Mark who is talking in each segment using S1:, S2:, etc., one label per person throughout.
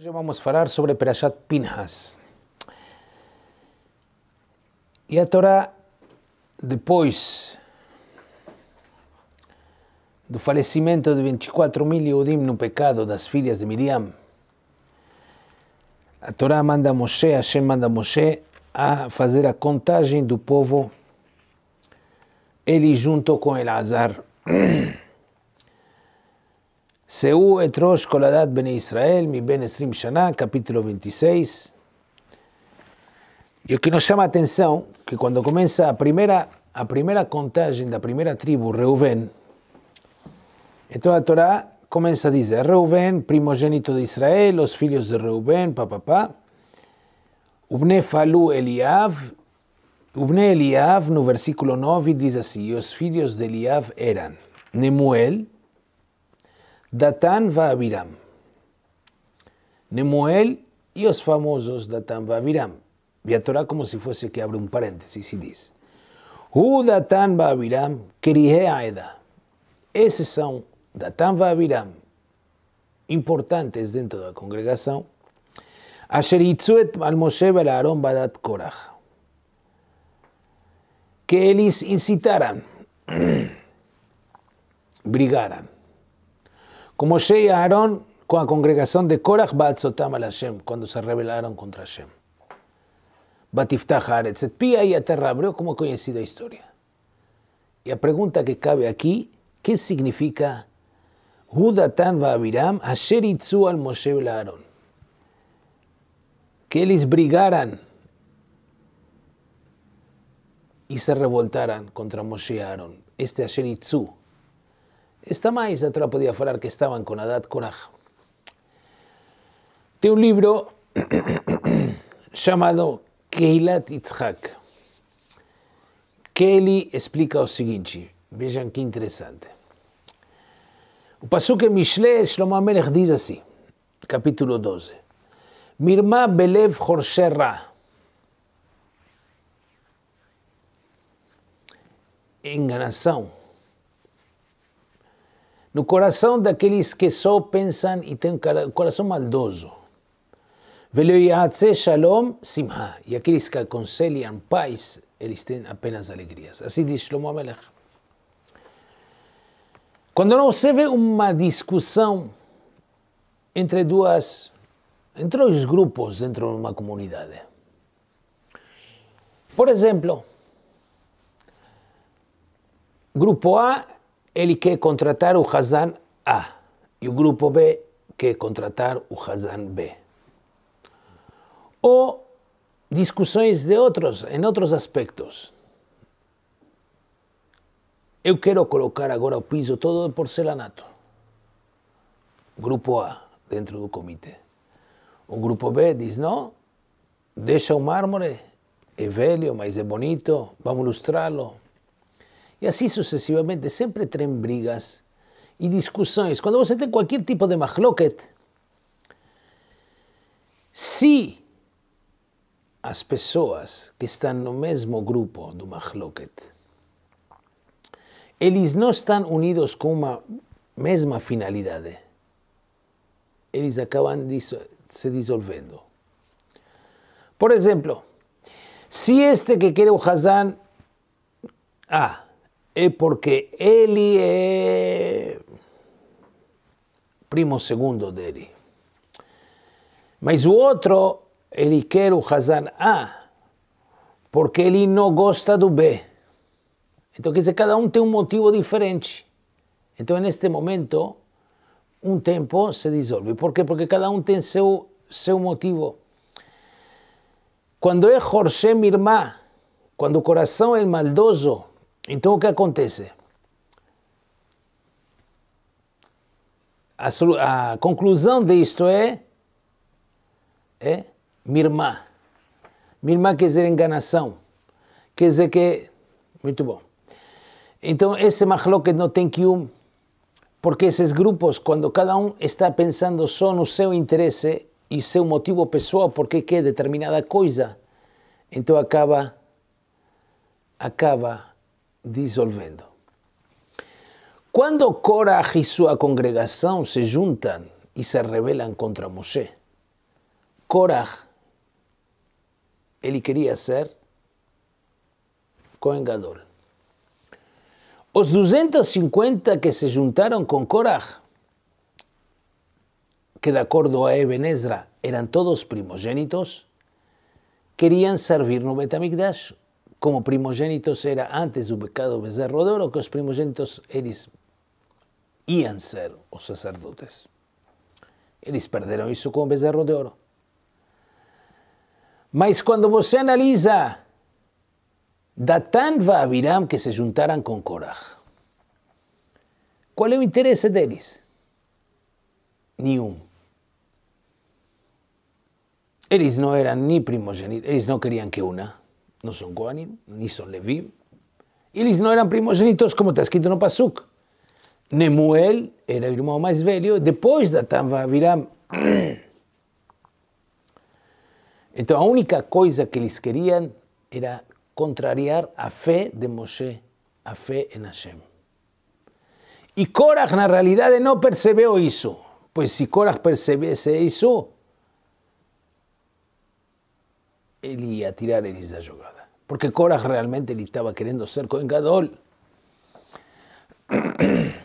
S1: Hoje vamos falar sobre Perashat Pinhas. E a Torá, depois do falecimento de 24 mil Yudim no pecado das filhas de Miriam, a Torá manda Moshe, Hashem manda Moshe a fazer a contagem do povo, ele junto com Elazar. Seu etros coladat כל Israel mi ישראל מבין 20 שנה, capítulo 26. E o que nos chama a atenção, que quando começa a primeira, a primeira contagem da primeira tribo, Reuven, então a Torá começa a dizer, Reuven, primogênito de Israel, os filhos de Reuven, papapá, Ubne Falu Eliav, Ubne Eliav, no versículo 9, diz assim, os filhos de Eliav eram Nemuel, Datán va Aviram. Nemuel y los famosos Datán va a Torah como si fuese que abre un paréntesis y dice. U Datán va he querige Aeda. Esses son Datán va importantes dentro la congregación. Asher Itzuet al Moshe el Aarón Badat Korach. Que ellos incitaran. Brigaran. Como Moshe y Aarón con la congregación de Korach Batzotam al Hashem, cuando se rebelaron contra Hashem. Batiftah Haaretz et Pia y Aterra abrió como conocida historia. Y la pregunta que cabe aquí, ¿qué significa va Abiram Asher Itzu al Moshe Aarón? Que ellos brigaran y se revoltaran contra Moshe Aarón. Este Asher Itzu Está máis a tropa de aforar que estaban con Haddad Coraj. Ten un libro chamado Keilat Itzhak. Kelly explica o seguinte, vejam que interessante. O que Mishle Shlomo Amelech diz assim, capítulo 12. Mirma Belev Horshera. Enganação no coração daqueles que só pensam e têm um coração maldoso. shalom simha. E aqueles que aconselham paz, eles têm apenas alegrias. Assim diz Shlomo Amelech. Quando não se vê uma discussão entre duas, entre os grupos dentro de uma comunidade. Por exemplo, grupo A ele quer contratar o Hazan A e o grupo B quer contratar o Hazan B. Ou discussões de outros, em outros aspectos. Eu quero colocar agora o piso todo de porcelanato. Grupo A, dentro do comitê. O grupo B diz: não, deixa o mármore, é velho, mas é bonito, vamos lustrá-lo, Y así sucesivamente, siempre traen brigas y discusiones. Cuando você tiene cualquier tipo de machloket, si las personas que están en el mismo grupo de machloket, ellos no están unidos con una misma finalidad. Ellos acaban se disolviendo. Por ejemplo, si este que quiere un Hazán ¡ah!, é porque ele é primo segundo dele. Mas o outro, ele quer o Hazan A, porque ele não gosta do B. Então, quer dizer, cada um tem um motivo diferente. Então, neste momento, um tempo se dissolve. Por quê? Porque cada um tem seu, seu motivo. Quando é Jorge, Mirmá, quando o coração é maldoso, então o que acontece? A, a conclusão disto é, é mirmá. Mirmá quer dizer enganação. Quer dizer que. Muito bom. Então esse mahloket não tem que um Porque esses grupos, quando cada um está pensando só no seu interesse e seu motivo pessoal porque quer determinada coisa, então acaba acaba dissolvendo. Quando Corah e sua congregação se juntam e se rebelam contra Moshe, Corah, ele queria ser Cohen Gadol. Os 250 que se juntaram com Corah, que de acordo a Eben Ezra eram todos primogênitos, queriam servir no Betamigdash como primogénitos era antes un pecado becerro de oro, que los primogénitos eres iban ser o sacerdotes. Ellos perderon eso con becerro bezerro de oro. Mas cuando você analiza, Datan a Abiram que se con con coraje, el interés de ellos? Ni un. Ellos no eran ni primogénitos. Ellos no querían que una no son Goanim, ni son Levim. Ellos no eran primogénitos como está escrito no Pasuk. Nemuel era el hermano más velho, después de a Aviram. Entonces la única cosa que les querían era contrariar a fe de Moshe, a fe en Hashem. Y Korach, en realidad no percibió eso. Pues si Korach percibiese eso él a tirar el jugada Porque Korah realmente le estaba queriendo ser con Gadol.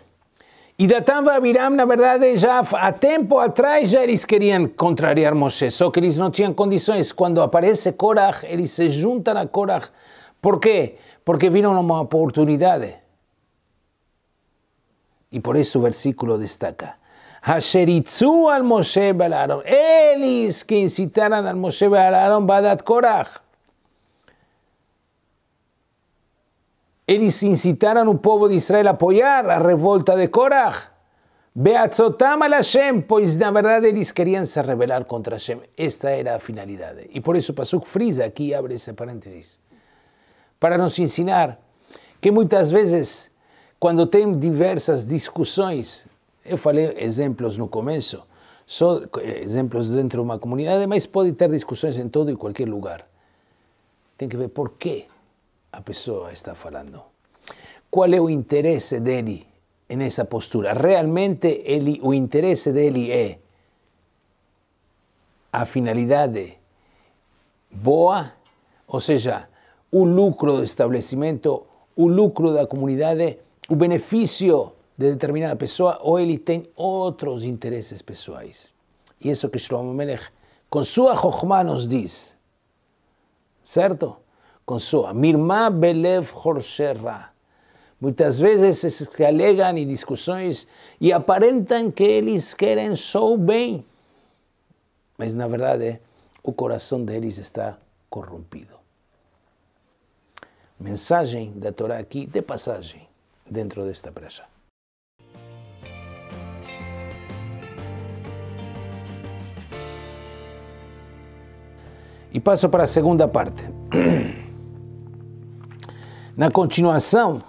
S1: Y Datan va a la verdad de ya a tiempo atrás ya ellos querían contrariar Moshe, o que ellos no tenían condiciones. Cuando aparece Korah, ellos se juntan a Korah. ¿Por qué? Porque vino una oportunidad. Y por eso el versículo destaca. Hasheritzu al Moshe Aaron. Eles que incitaram al Moshe Balaram Badat Korach. Eles incitaram o povo de Israel a apoiar a revolta de Korach. Beatzotam al Hashem, pois na verdade eles queriam se rebelar contra Hashem. Esta era a finalidade. E por isso Pasuk frisa aqui, abre esse parênteses, para nos ensinar que muitas vezes, quando tem diversas discussões Eu falei exemplos no começo, só ejemplos eh, dentro de uma comunidade, mas pode ter discusiones en em todo y e cualquier lugar. Tiene que ver por qué a persona está falando. Qual é o interesse en em esa postura? Realmente el o interesse dele é a finalidade boa, ou seja, o lucro do establecimiento, o lucro de da comunidade, o benefício de determinada pessoa ou ele tem outros interesses pessoais. E isso que Shlomo Melech, com sua Chokhmah, nos diz. Certo? Com sua. Mirma Belev Horshera. Muitas vezes se alegam em discussões e aparentam que eles querem só o bem. Mas, na verdade, o coração deles está corrompido. Mensagem da Torá aqui, de passagem, dentro desta brecha. E passo para a segunda parte. Na continuação,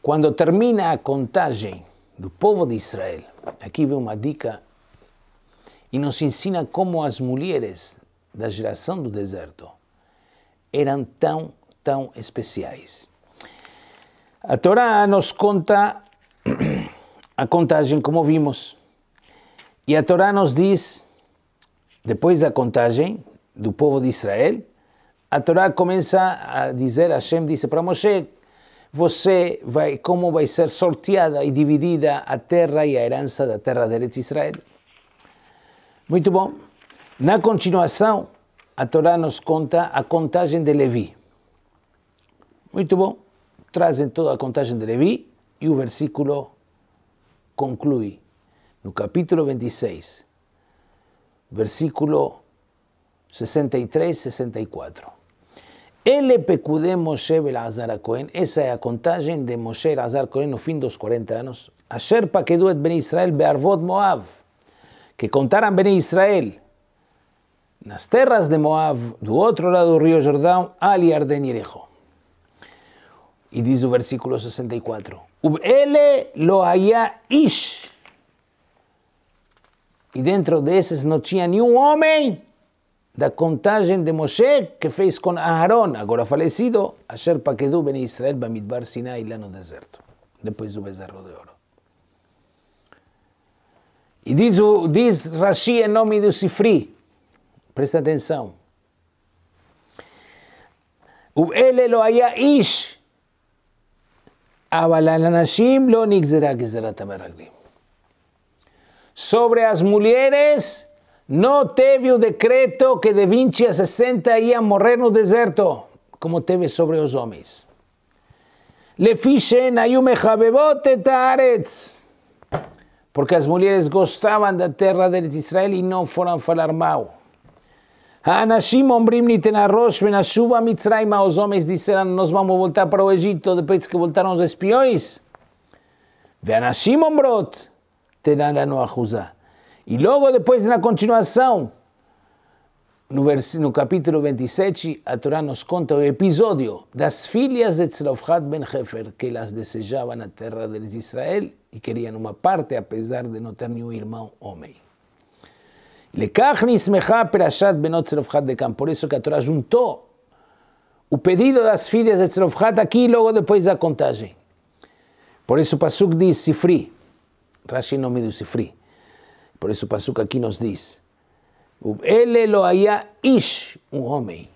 S1: quando termina a contagem do povo de Israel, aqui vem uma dica e nos ensina como as mulheres da geração do deserto eram tão, tão especiais. A Torá nos conta a contagem, como vimos, e a Torá nos diz depois da contagem do povo de Israel, a Torá começa a dizer, Hashem disse para Moshe, você vai, como vai ser sorteada e dividida a terra e a herança da terra de Eretz Israel. Muito bom. Na continuação, a Torá nos conta a contagem de Levi. Muito bom. Trazem toda a contagem de Levi e o versículo conclui no capítulo 26. versículo 63 64. Ele pecude Moshe Belazar Cohen, esa es la contagem de Moshe Belazar Cohen no fin dos 40 años. Asher que et ben Israel bearvot Moab, que contaran ben Israel las tierras de Moab, do otro lado del río Jordán, al Yarden y Erejo. Y dice el versículo 64, Ub ele lo haya ish E dentro desses não tinha nenhum homem da contagem de Moshe que fez com Aharon, agora falecido, a Sherpa Pakedu Ben Israel Bamidbar Sinai lá no deserto, depois do bezerro de ouro. E diz, diz Rashi em nome do Sifri, presta atenção. O ele lo haya ish, אבל על אנשים לא נגזרה גזירת sobre as mulheres, não teve o decreto que de 20 a 60 iam morrer no deserto, como teve sobre os homens. Lefishen ayume habebot Porque as mulheres gostavam da terra deles Israel e não foram falar mal. os homens disseram, nós vamos voltar para o Egito depois que voltaram os espiões. והנשים אומרות, Teraranu Ahuzá. E logo depois, na continuação, no, vers... no capítulo 27, a Torá nos conta o episódio das filhas de Tzrofhat ben Hefer, que elas desejavam na terra deles Israel e queriam uma parte, apesar de não ter nenhum irmão homem. isso נסמכה פרשת בנות צרפחת דקאם, פורסו כתורה ז'ונטו, ופדידו דס פיליה logo depois הקילו, contagem. Por isso פורסו פסוק diz ספרי. Rashi não me se free. Por isso o Passuca aqui nos diz, ele haya ish, um homem.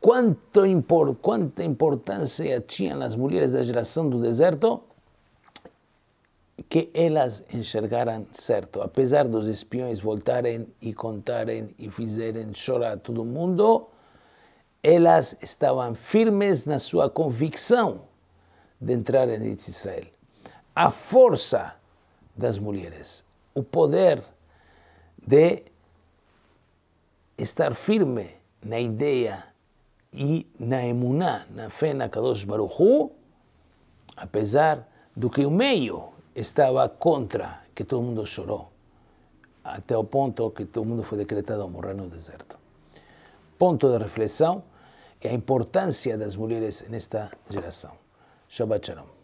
S1: Quanto impor, quanta importância tinham as mulheres da geração do deserto que elas enxergaram certo. Apesar dos espiões voltarem e contarem e fizerem chorar todo mundo, elas estavam firmes na sua convicção de entrar em Israel. A força das mulheres, o poder de estar firme na ideia e na emuná, na fé na Kadosh Baruch Hu, apesar do que o meio estava contra, que todo mundo chorou, até o ponto que todo mundo foi decretado a morrer no deserto. Ponto de reflexão é a importância das mulheres nesta geração. Shabbat Shalom.